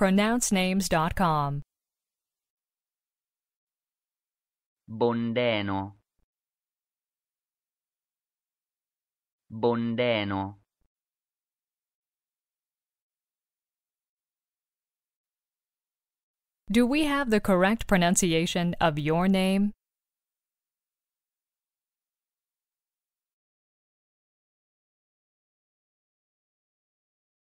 pronouncenames.com. Bondeno. Bondeno. Do we have the correct pronunciation of your name?